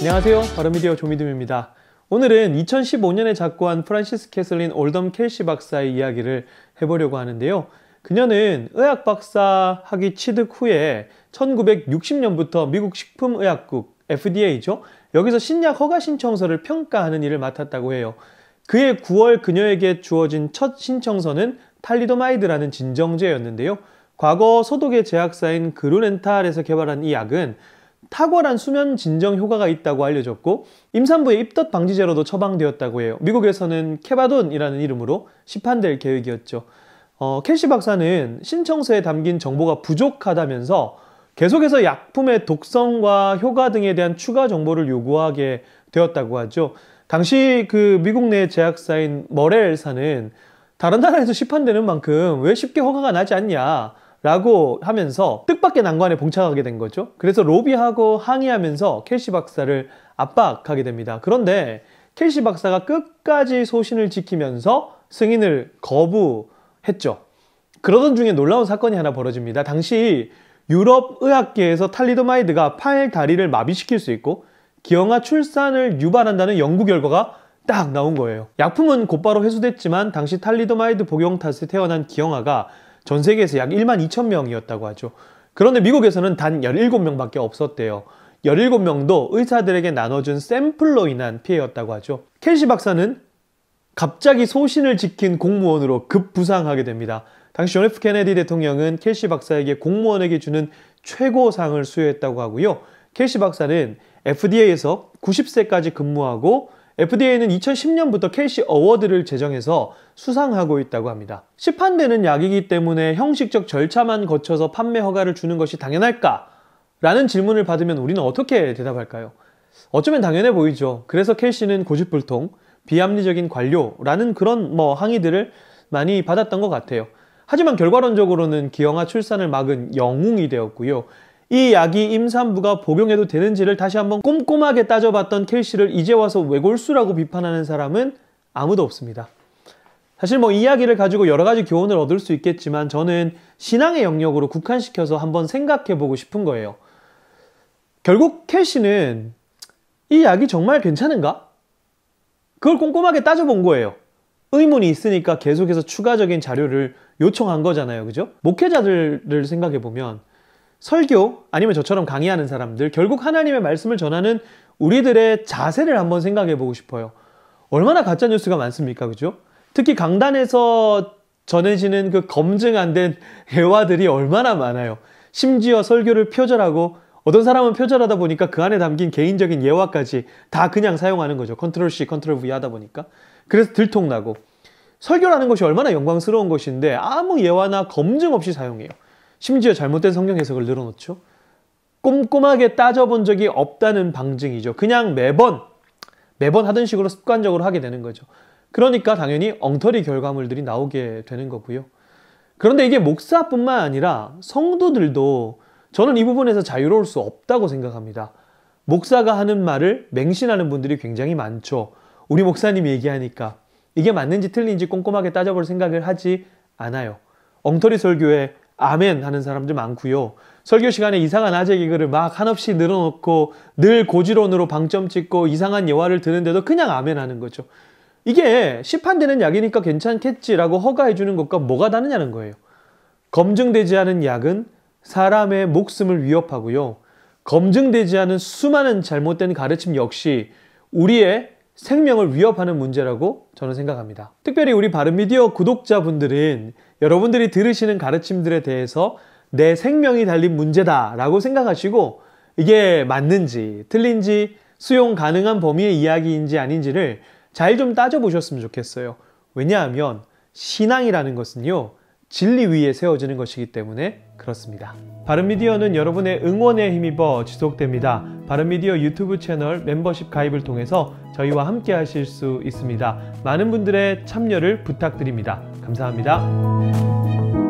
안녕하세요. 바로미디어 조미듬입니다. 오늘은 2015년에 작고한 프란시스 캐슬린 올덤 켈시 박사의 이야기를 해보려고 하는데요. 그녀는 의학 박사 학위 취득 후에 1960년부터 미국 식품의약국 FDA죠. 여기서 신약 허가 신청서를 평가하는 일을 맡았다고 해요. 그해 9월 그녀에게 주어진 첫 신청서는 탈리도마이드라는 진정제였는데요. 과거 소독의 제약사인 그루렌탈에서 개발한 이 약은 탁월한 수면 진정 효과가 있다고 알려졌고 임산부의 입덧 방지제로도 처방되었다고 해요. 미국에서는 케바돈이라는 이름으로 시판될 계획이었죠. 어, 켈시 박사는 신청서에 담긴 정보가 부족하다면서 계속해서 약품의 독성과 효과 등에 대한 추가 정보를 요구하게 되었다고 하죠. 당시 그 미국 내 제약사인 머렐사는 다른 나라에서 시판되는 만큼 왜 쉽게 허가가 나지 않냐 라고 하면서 뜻밖의 난관에 봉착하게 된 거죠. 그래서 로비하고 항의하면서 켈시 박사를 압박하게 됩니다. 그런데 켈시 박사가 끝까지 소신을 지키면서 승인을 거부했죠. 그러던 중에 놀라운 사건이 하나 벌어집니다. 당시 유럽 의학계에서 탈리도마이드가 팔 다리를 마비시킬 수 있고 기형아 출산을 유발한다는 연구 결과가 딱 나온 거예요. 약품은 곧바로 회수됐지만 당시 탈리도마이드 복용 탓에 태어난 기형아가 전 세계에서 약 1만 2천 명이었다고 하죠. 그런데 미국에서는 단 17명밖에 없었대요. 17명도 의사들에게 나눠준 샘플로 인한 피해였다고 하죠. 켈시 박사는 갑자기 소신을 지킨 공무원으로 급부상하게 됩니다. 당시 존 F 케네디 대통령은 켈시 박사에게 공무원에게 주는 최고상을 수여했다고 하고요. 켈시 박사는 FDA에서 90세까지 근무하고 FDA는 2010년부터 켈시 어워드를 제정해서 수상하고 있다고 합니다. 시판되는 약이기 때문에 형식적 절차만 거쳐서 판매 허가를 주는 것이 당연할까? 라는 질문을 받으면 우리는 어떻게 대답할까요? 어쩌면 당연해 보이죠. 그래서 켈시는 고집불통, 비합리적인 관료라는 그런 뭐 항의들을 많이 받았던 것 같아요. 하지만 결과론적으로는 기형아 출산을 막은 영웅이 되었고요. 이 약이 임산부가 복용해도 되는지를 다시 한번 꼼꼼하게 따져봤던 켈시를 이제 와서 외골수라고 비판하는 사람은 아무도 없습니다. 사실 뭐 이야기를 가지고 여러 가지 교훈을 얻을 수 있겠지만 저는 신앙의 영역으로 국한시켜서 한번 생각해 보고 싶은 거예요. 결국 켈시는 이 약이 정말 괜찮은가? 그걸 꼼꼼하게 따져본 거예요. 의문이 있으니까 계속해서 추가적인 자료를 요청한 거잖아요. 그죠? 목회자들을 생각해 보면 설교 아니면 저처럼 강의하는 사람들 결국 하나님의 말씀을 전하는 우리들의 자세를 한번 생각해 보고 싶어요. 얼마나 가짜 뉴스가 많습니까, 그죠? 특히 강단에서 전해지는 그 검증 안된회화들이 얼마나 많아요. 심지어 설교를 표절하고 어떤 사람은 표절하다 보니까 그 안에 담긴 개인적인 예화까지 다 그냥 사용하는 거죠. 컨트롤 C, 컨트롤 V 하다 보니까. 그래서 들통나고. 설교라는 것이 얼마나 영광스러운 것인데 아무 예화나 검증 없이 사용해요. 심지어 잘못된 성경 해석을 늘어놓죠. 꼼꼼하게 따져본 적이 없다는 방증이죠. 그냥 매번 매번 하던 식으로 습관적으로 하게 되는 거죠. 그러니까 당연히 엉터리 결과물들이 나오게 되는 거고요. 그런데 이게 목사뿐만 아니라 성도들도 저는 이 부분에서 자유로울 수 없다고 생각합니다. 목사가 하는 말을 맹신하는 분들이 굉장히 많죠. 우리 목사님이 얘기하니까 이게 맞는지 틀린지 꼼꼼하게 따져볼 생각을 하지 않아요. 엉터리 설교에 아멘 하는 사람들 많고요. 설교 시간에 이상한 아재 개그를 막 한없이 늘어놓고 늘 고지론으로 방점 찍고 이상한 여화를 드는데도 그냥 아멘 하는 거죠. 이게 시판되는 약이니까 괜찮겠지라고 허가해 주는 것과 뭐가 다르냐는 거예요. 검증되지 않은 약은 사람의 목숨을 위협하고요. 검증되지 않은 수많은 잘못된 가르침 역시 우리의 생명을 위협하는 문제라고 저는 생각합니다. 특별히 우리 바른미디어 구독자분들은 여러분들이 들으시는 가르침들에 대해서 내 생명이 달린 문제다라고 생각하시고 이게 맞는지 틀린지 수용 가능한 범위의 이야기인지 아닌지를 잘 좀 따져보셨으면 좋겠어요. 왜냐하면 신앙이라는 것은요, 진리 위에 세워지는 것이기 때문에 그렇습니다. 바른미디어는 여러분의 응원에 힘입어 지속됩니다. 바른미디어 유튜브 채널 멤버십 가입을 통해서 저희와 함께 하실 수 있습니다. 많은 분들의 참여를 부탁드립니다. 감사합니다.